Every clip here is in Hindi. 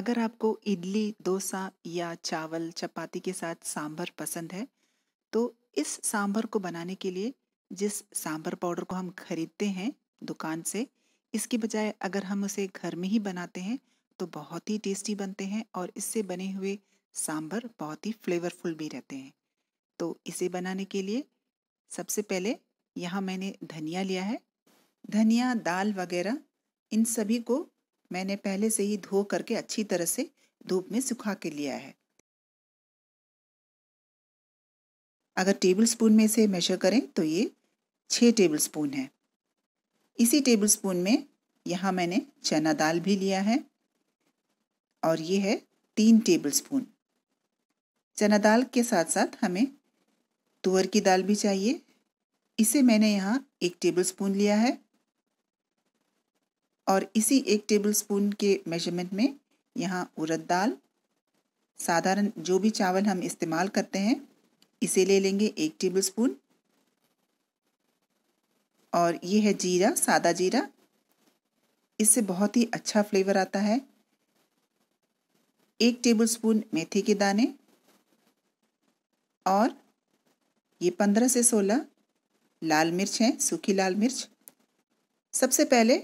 अगर आपको इडली डोसा या चावल चपाती के साथ सांभर पसंद है तो इस सांभर को बनाने के लिए जिस सांभर पाउडर को हम खरीदते हैं दुकान से इसके बजाय अगर हम उसे घर में ही बनाते हैं तो बहुत ही टेस्टी बनते हैं और इससे बने हुए सांभर बहुत ही फ्लेवरफुल भी रहते हैं तो इसे बनाने के लिए सबसे पहले यहाँ मैंने धनिया लिया है धनिया दाल वगैरह इन सभी को मैंने पहले से ही धो करके अच्छी तरह से धूप में सुखा के लिया है अगर टेबल स्पून में से मेजर करें तो ये छः टेबल स्पून है इसी टेबल स्पून में यहाँ मैंने चना दाल भी लिया है और ये है तीन टेबल स्पून चना दाल के साथ साथ हमें तुअर की दाल भी चाहिए इसे मैंने यहाँ एक टेबल स्पून लिया है और इसी एक टेबल स्पून के मेजरमेंट में यहाँ उड़द दाल साधारण जो भी चावल हम इस्तेमाल करते हैं इसे ले लेंगे एक टेबल स्पून और ये है जीरा सादा जीरा इससे बहुत ही अच्छा फ्लेवर आता है एक टेबलस्पून मेथी के दाने और ये पंद्रह से सोलह लाल मिर्च हैं सूखी लाल मिर्च सबसे पहले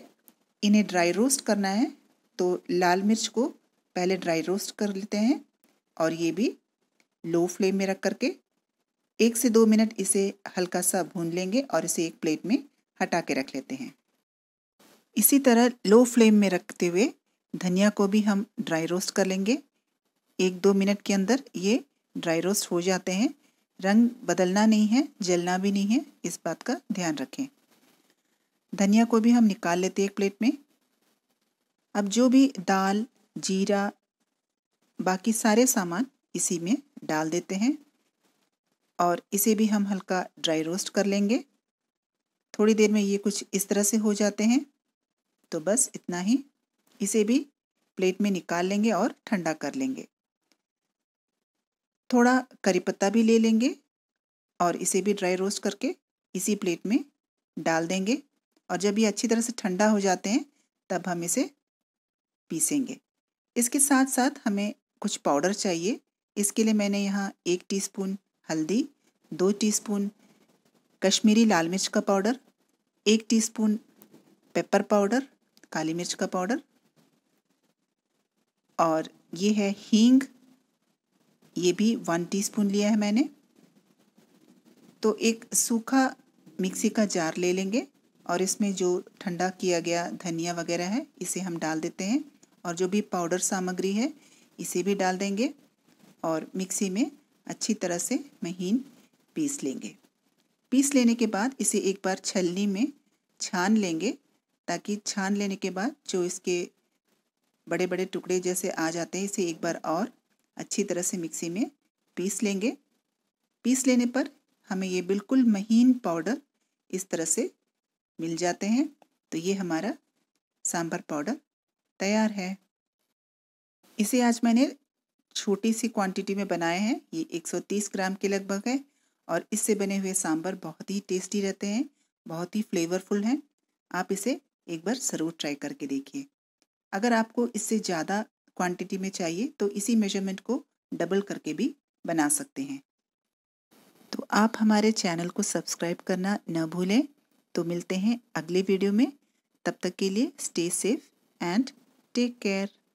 इन्हें ड्राई रोस्ट करना है तो लाल मिर्च को पहले ड्राई रोस्ट कर लेते हैं और ये भी लो फ्लेम में रख करके एक से दो मिनट इसे हल्का सा भून लेंगे और इसे एक प्लेट में हटा के रख लेते हैं इसी तरह लो फ्लेम में रखते हुए धनिया को भी हम ड्राई रोस्ट कर लेंगे एक दो मिनट के अंदर ये ड्राई रोस्ट हो जाते हैं रंग बदलना नहीं है जलना भी नहीं है इस बात का ध्यान रखें धनिया को भी हम निकाल लेते हैं एक प्लेट में अब जो भी दाल जीरा बाकी सारे सामान इसी में डाल देते हैं और इसे भी हम हल्का ड्राई रोस्ट कर लेंगे थोड़ी देर में ये कुछ इस तरह से हो जाते हैं तो बस इतना ही इसे भी प्लेट में निकाल लेंगे और ठंडा कर लेंगे थोड़ा करी पत्ता भी ले लेंगे और इसे भी ड्राई रोस्ट करके इसी प्लेट में डाल देंगे और जब ये अच्छी तरह से ठंडा हो जाते हैं तब हम इसे पीसेंगे इसके साथ साथ हमें कुछ पाउडर चाहिए इसके लिए मैंने यहाँ एक टीस्पून हल्दी दो टीस्पून कश्मीरी लाल मिर्च का पाउडर एक टीस्पून पेपर पाउडर काली मिर्च का पाउडर और ये है हींग ये भी वन टीस्पून लिया है मैंने तो एक सूखा मिक्सी का जार ले लेंगे और इसमें जो ठंडा किया गया धनिया वगैरह है इसे हम डाल देते हैं और जो भी पाउडर सामग्री है इसे भी डाल देंगे और मिक्सी में अच्छी तरह से महीन पीस लेंगे पीस लेने के बाद इसे एक बार छलनी में छान लेंगे ताकि छान लेने के बाद जो इसके बड़े बड़े टुकड़े जैसे आ जाते हैं इसे एक बार और अच्छी तरह से मिक्सी में पीस लेंगे पीस लेने पर हमें ये बिल्कुल महीन पाउडर इस तरह से मिल जाते हैं तो ये हमारा सांभर पाउडर तैयार है इसे आज मैंने छोटी सी क्वांटिटी में बनाए हैं ये 130 ग्राम के लगभग है और इससे बने हुए सांभर बहुत ही टेस्टी रहते हैं बहुत ही फ्लेवरफुल हैं आप इसे एक बार ज़रूर ट्राई करके देखिए अगर आपको इससे ज़्यादा क्वांटिटी में चाहिए तो इसी मेजरमेंट को डबल करके भी बना सकते हैं तो आप हमारे चैनल को सब्सक्राइब करना न भूलें तो मिलते हैं अगले वीडियो में तब तक के लिए stay safe and take care